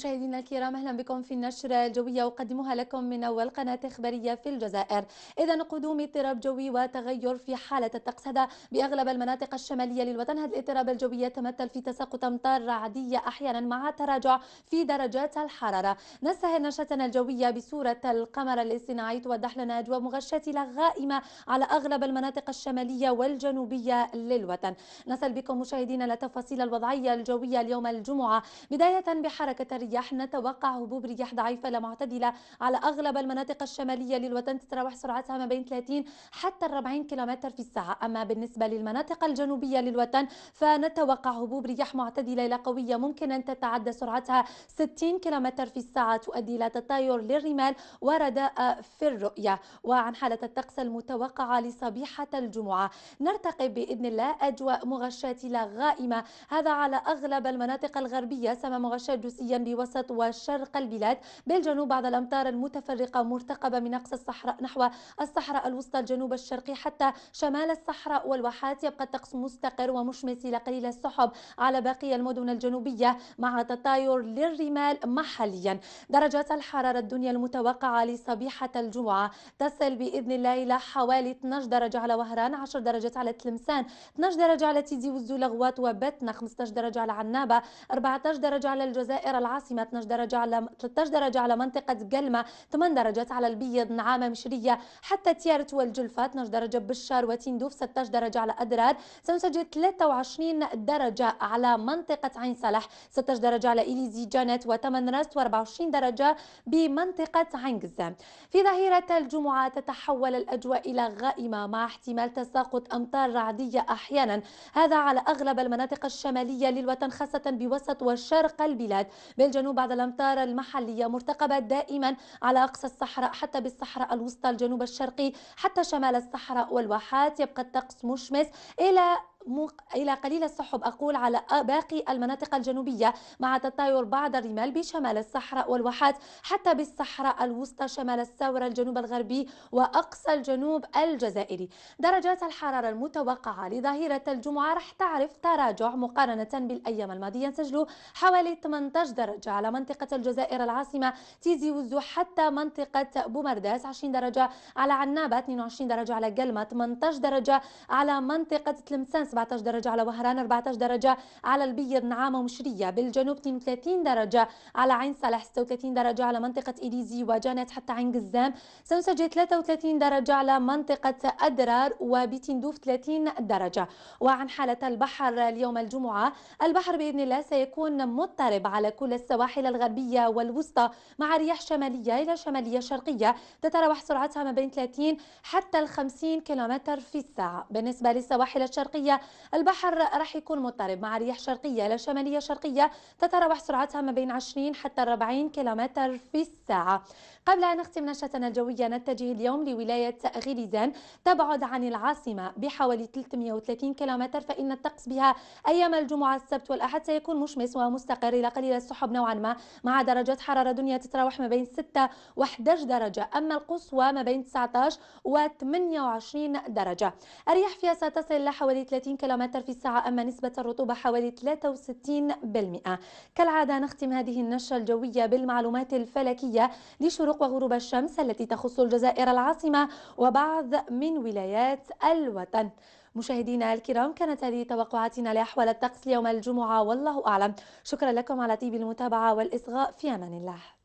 مشاهدينا الكرام اهلا بكم في النشرة الجوية اقدمها لكم من اول قناة اخبارية في الجزائر اذا قدوم اضطراب جوي وتغير في حالة هذا باغلب المناطق الشمالية للوطن هذا الاضطراب الجوي يتمثل في تساقط امطار رعدية احيانا مع تراجع في درجات الحرارة نستهل نشرتنا الجوية بصورة القمر الاصطناعي توضح لنا اجواء مغشاه غائمة على اغلب المناطق الشمالية والجنوبية للوطن نصل بكم مشاهدينا لتفاصيل الوضعية الجوية اليوم الجمعة بداية بحركة الرياح نتوقع هبوب رياح ضعيفة لمعتدلة على أغلب المناطق الشمالية للوطن تتراوح سرعتها ما بين 30 حتى 40 كم في الساعة أما بالنسبة للمناطق الجنوبية للوطن فنتوقع هبوب رياح معتدلة إلى قوية ممكن أن تتعدى سرعتها 60 كم في الساعة تؤدي إلى تطاير للرمال ورداء في الرؤية وعن حالة الطقس المتوقعة لصبيحة الجمعة نرتقي بإذن الله أجواء مغشاة لا غائمة هذا على أغلب المناطق الغربية سما مغشاة جزئيا وسط وشرق البلاد بالجنوب بعض الأمطار المتفرقة مرتقبة من أقصى الصحراء نحو الصحراء الوسطى الجنوب الشرقي حتى شمال الصحراء والواحات يبقى الطقس مستقر ومشمس إلى قليل السحب على باقي المدن الجنوبية مع تطاير للرمال محليا درجات الحرارة الدنيا المتوقعة لصبيحة الجمعة تصل بإذن الله إلى حوالي 12 درجة على وهران 10 درجات على تلمسان 12 درجة على تيدي لغوات وبتنا 15 درجة على عنابة 14 درجة على الجزائر العاصمة العاصمة 12 درجة على 13 درجة على منطقة قلمة 8 درجات على البيض نعامة مشرية حتى تيارت والجلفة 12 درجة بالشار وتندوف 16 درجة على أدرار سنسجل 23 درجة على منطقة عين صالح 16 درجة على إليزي جانت وتمن راست و24 درجة بمنطقة عين قزام في ظهيرة الجمعة تتحول الأجواء إلى غائمة مع احتمال تساقط أمطار رعدية أحيانا هذا على أغلب المناطق الشمالية للوطن خاصة بوسط وشرق البلاد الجنوب بعد الأمطار المحلية مرتقبة دائما على أقصى الصحراء حتى بالصحراء الوسطى الجنوب الشرقي حتى شمال الصحراء والواحات يبقى الطقس مشمس إلى إلى قليل السحب أقول على باقي المناطق الجنوبية مع تطاير بعض الرمال بشمال الصحراء والواحات حتى بالصحراء الوسطى شمال الثورة الجنوب الغربي وأقصى الجنوب الجزائري درجات الحرارة المتوقعة لظهيرة الجمعة رح تعرف تراجع مقارنة بالأيام الماضية سجلوا حوالي 18 درجة على منطقة الجزائر العاصمة تيزي وزو حتى منطقة بومرداس 20 درجة على عنابة 22 درجة على قلمة 18 درجة على منطقة تلمسان 17 درجة على وهران 14 درجة على البيض نعامة ومشرية بالجنوب 32 درجة على عين صالح 36 درجة على منطقة إليزي وجانت حتى عين قزام سنسجل 33 درجة على منطقة أدرار وبتندوف 30 درجة وعن حالة البحر اليوم الجمعة البحر بإذن الله سيكون مضطرب على كل السواحل الغربية والوسطى مع رياح شمالية إلى شمالية شرقية تتراوح سرعتها ما بين 30 حتى ال 50 كيلومتر في الساعة بالنسبة للسواحل الشرقية البحر راح يكون مضطرب مع رياح شرقية إلى شمالية شرقية تتراوح سرعتها ما بين 20 حتى 40 كيلومتر في الساعة قبل أن نختم نشرتنا الجوية نتجه اليوم لولاية غليزان تبعد عن العاصمة بحوالي 330 كيلومتر فإن الطقس بها أيام الجمعة السبت والأحد سيكون مشمس ومستقر إلى قليل السحب نوعا ما مع درجات حرارة دنيا تتراوح ما بين 6 و11 درجة أما القصوى ما بين 19 و28 درجة الرياح فيها ستصل إلى حوالي 30 30 كم في الساعة أما نسبة الرطوبة حوالي 63% كالعادة نختم هذه النشرة الجوية بالمعلومات الفلكية لشروق وغروب الشمس التي تخص الجزائر العاصمة وبعض من ولايات الوطن مشاهدينا الكرام كانت هذه توقعاتنا لأحوال الطقس ليوم الجمعة والله أعلم شكرا لكم على طيب المتابعة والإصغاء في أمان الله